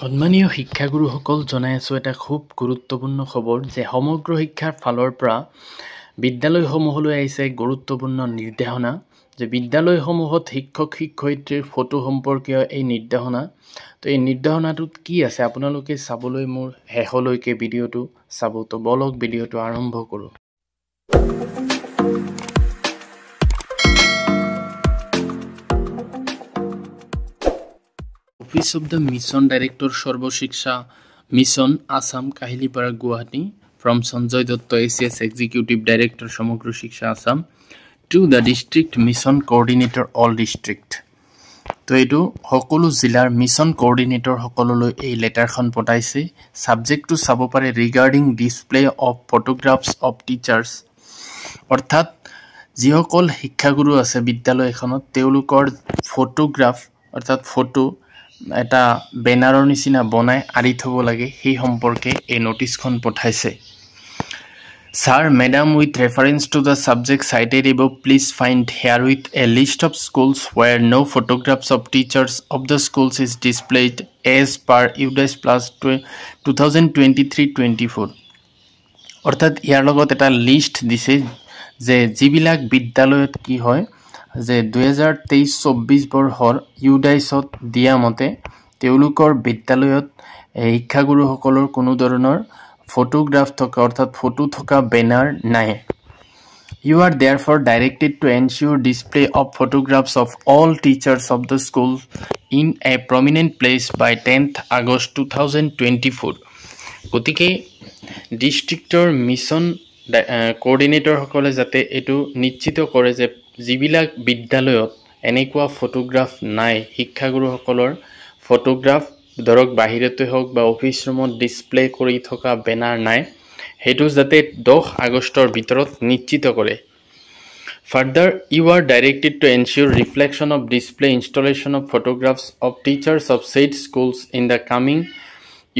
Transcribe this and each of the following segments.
সন্মানীয় শিক্ষাগুৰুসকল জনাই আছোঁ এটা খুব গুৰুত্বপূৰ্ণ খবৰ যে সমগ্ৰ শিক্ষাৰ ফালৰ পৰা বিদ্যালয়সমূহলৈ আহিছে গুৰুত্বপূৰ্ণ নিৰ্দেশনা যে বিদ্যালয়সমূহত শিক্ষক শিক্ষয়িত্ৰীৰ ফটো সম্পৰ্কীয় এই নিৰ্দেশনা তো এই নিৰ্দেশনাটোত কি আছে আপোনালোকে চাবলৈ মোৰ শেষলৈকে ভিডিঅ'টো চাব তো বলক ভিডিঅ'টো আৰম্ভ কৰোঁ office of the mission director Sarvashiksha mission Assam Kahilipara Guwahati from Sanjay Dutta ACS executive director Samagra Shiksha Assam to the district mission coordinator all district তো এইটো সকলো জিলাৰ মিছন কৰ্ডিনেটৰসকললৈ এই লেটাৰখন পঠাইছে ছাবজেক্টটো চাব পাৰে regarding display of photographs of teachers অৰ্থাৎ যিসকল শিক্ষাগুৰু আছে বিদ্যালয় এখনত তেওঁলোকৰ ফটোগ্ৰাফ অৰ্থাৎ ফটো এটা বেনাৰৰ নিচিনা বনাই আঁৰি থ'ব লাগে সেই সম্পৰ্কে এই নটিছখন পঠাইছে sir madam with reference to the subject cited above please find herewith a list of schools where no' photographs of teachers of the schools is displayed as per UDISE plus two thousand twenty three twenty four অৰ্থাৎ ইয়াৰ লগত এটা list দিছে যে যিবিলাক বিদ্যালয়ত কি হয় যে দুহেজাৰ তেইছ চৌব্বিছ বৰ্ষৰ ইউডাইছত দিয়া মতে তেওঁলোকৰ বিদ্যালয়ত শিক্ষাগুৰুসকলৰ কোনো ধৰণৰ ফটোগ্ৰাফ থকা অৰ্থাৎ ফটো থকা বেনাৰ নাই you are therefore directed to ensure display of photographs of all teachers of the school in a prominent place by tenth August two thousand twenty four গতিকে ডিষ্ট্ৰিক্টৰ মিছন কৰ্ডিনেটৰসকলে যাতে এইটো নিশ্চিত কৰে যে যিবিলাক বিদ্যালয়ত এনেকুৱা ফটোগ্ৰাফ নাই শিক্ষাগুৰুসকলৰ ফটোগ্ৰাফ ধৰক বাহিৰতে হওক বা অফিচ ৰুমত ডিছপ্লে কৰি থকা বেনাৰ নাই সেইটো যাতে দহ আগষ্টৰ ভিতৰত নিশ্চিত কৰে further you are directed to ensure reflection of display installation of photographs of teachers of said schools in the coming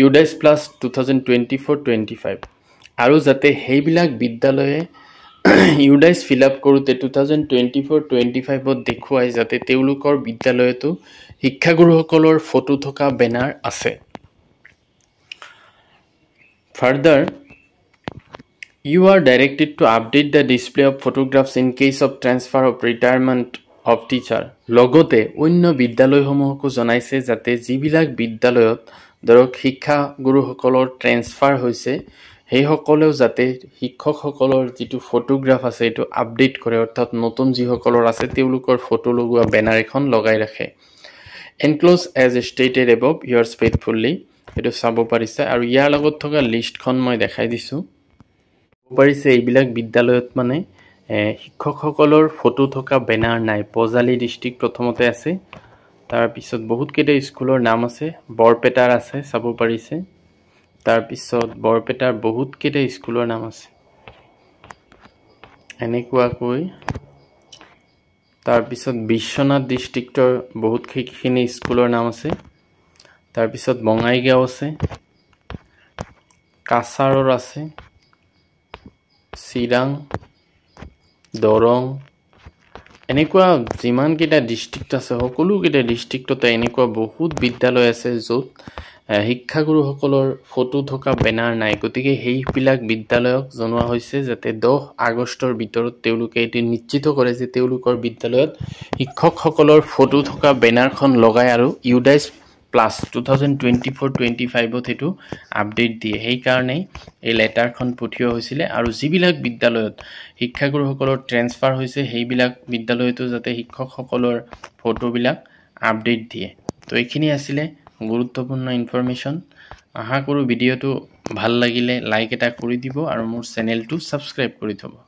UDISE plus two thousand twenty four twenty five আৰু যাতে সেইবিলাক বিদ্যালয়ে ইউডাইজ ফিল আপ কৰোঁতে two thousand twenty four twenty ফাইভত দেখুৱাই যাতে তেওঁলোকৰ বিদ্যালয়তো শিক্ষাগুৰুসকলৰ ফটো থকা বেনাৰ আছে further you are directed to update the display of photographs in case of transfer of retirement of teacher লগতে অন্য বিদ্যালয়সমূহকো জনাইছে যাতে যিবিলাক বিদ্যালয়ত ধৰক শিক্ষাগুৰুসকলৰ ট্ৰেন্সফাৰ হৈছে সেইসকলেও যাতে শিক্ষকসকলৰ যিটো ফটোগ্ৰাফ আছে এইটো আপডেট কৰে অৰ্থাৎ নতুন যিসকলৰ আছে তেওঁলোকৰ ফটো লগোৱা বেনাৰ এখন লগাই ৰাখে enclose as stated above yours faithfully সেইটো চাব পাৰিছে আৰু ইয়াৰ লগত থকা লিষ্টখন মই দেখাই দিছোঁ চাব পাৰিছে এইবিলাক বিদ্যালয়ত মানে শিক্ষকসকলৰ ফটো থকা বেনাৰ নাই পজালি ডিষ্ট্ৰিক্ট প্ৰথমতে আছে তাৰপিছত বহুতকেইটা স্কুলৰ নাম আছে বৰপেটাৰ আছে চাব পাৰিছে তাৰপিছত বৰপেটাৰ বহুতকেইটা স্কুলৰ নাম আছে এনেকুৱাকৈ তাৰপিছত বিশ্বনাথ ডিষ্ট্ৰিক্টৰ বহুতখিনি স্কুলৰ নাম আছে তাৰপিছত বঙাইগাঁও আছে কাছাৰৰ আছে চিৰাং দৰং এনেকুৱা যিমানকেইটা ডিষ্ট্ৰিক্ট আছে সকলোকেইটা ডিষ্ট্ৰিক্টতে এনেকুৱা বহুত বিদ্যালয় আছে য'ত শিক্ষাগুৰুসকলৰ ফটো থকা বেনাৰ নাই গতিকে সেইবিলাক বিদ্যালয়ক জনোৱা হৈছে যাতে দহ আগষ্টৰ ভিতৰত তেওঁলোকে এইটো নিশ্চিত কৰে যে তেওঁলোকৰ বিদ্যালয়ত শিক্ষকসকলৰ ফটো থকা বেনাৰখন লগাই আৰু UDISE plus two thousand twenty four twenty ফাইভত সেইটো আপডেট দিয়ে সেইকাৰণেই এই লেটাৰখন পঠিওৱা হৈছিলে আৰু যিবিলাক বিদ্যালয়ত শিক্ষাগুৰুসকলৰ ট্ৰেন্সফাৰ হৈছে সেইবিলাক বিদ্যালয়তো যাতে শিক্ষকসকলৰ ফটোবিলাক আপডেট দিয়ে তো এইখিনি আছিলে গুরুত্বপূর্ণ ইনফরমেশন আশা করো ভিডিওটা ভাল লাগিলে লাইক এটা করে দিব আর মোর চ্যানেলটা সাবস্ক্রাইব করে থাকবে